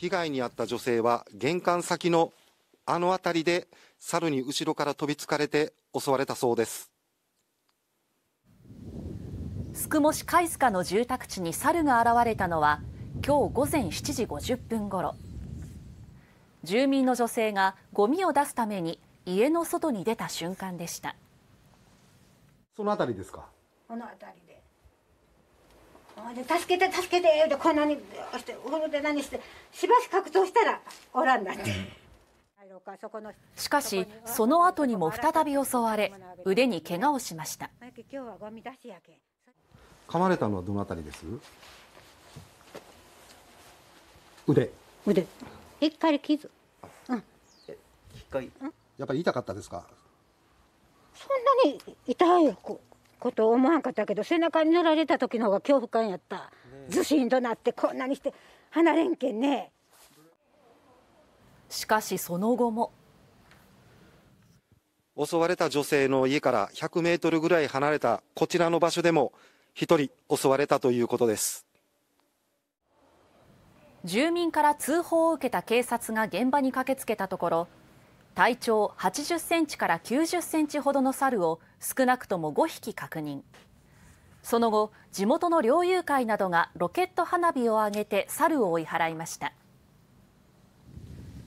被害に遭った女性は玄関先のあの辺りで猿に後ろから飛びつかれて襲われたそうです宿毛市貝塚の住宅地に猿が現れたのは今日午前7時50分ごろ住民の女性がゴミを出すために家の外に出た瞬間でしたその辺りですかこの辺りでで助けて助けて」っこんなにしてほんで何してしばし格闘したらおらんだって。しかしその後にも再び襲われ腕に怪我をしました噛まれたのはどのあたりです腕腕一回傷うん一回やっぱり痛かったですかそんなに痛いよここと思わんかったけど背中に乗られた時の方が恐怖感やった、ずしんとなってこんなにして離れんけんねしかしその後も襲われた女性の家から100メートルぐらい離れたこちらの場所でも一人襲われたということです住民から通報を受けた警察が現場に駆けつけたところ体長80センチから90センチほどの猿を少なくとも5匹確認その後地元の猟友会などがロケット花火を上げて猿を追い払いました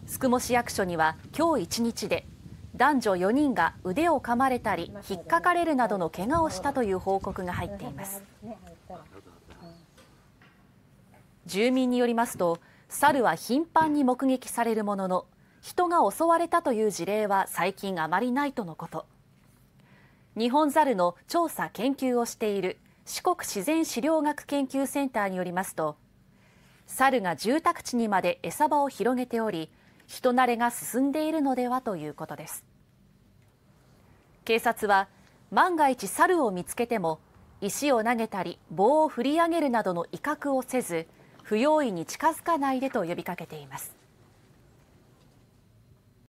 宿毛市役所には今日1日で男女4人が腕を噛まれたり引っかかれるなどの怪我をしたという報告が入っています住民によりますと猿は頻繁に目撃されるものの人が襲われたという事例は最近あまりないとのこと日本ザルの調査研究をしている四国自然資料学研究センターによりますとサルが住宅地にまで餌場を広げており人慣れが進んでいるのではということです警察は万が一サルを見つけても石を投げたり棒を振り上げるなどの威嚇をせず不用意に近づかないでと呼びかけています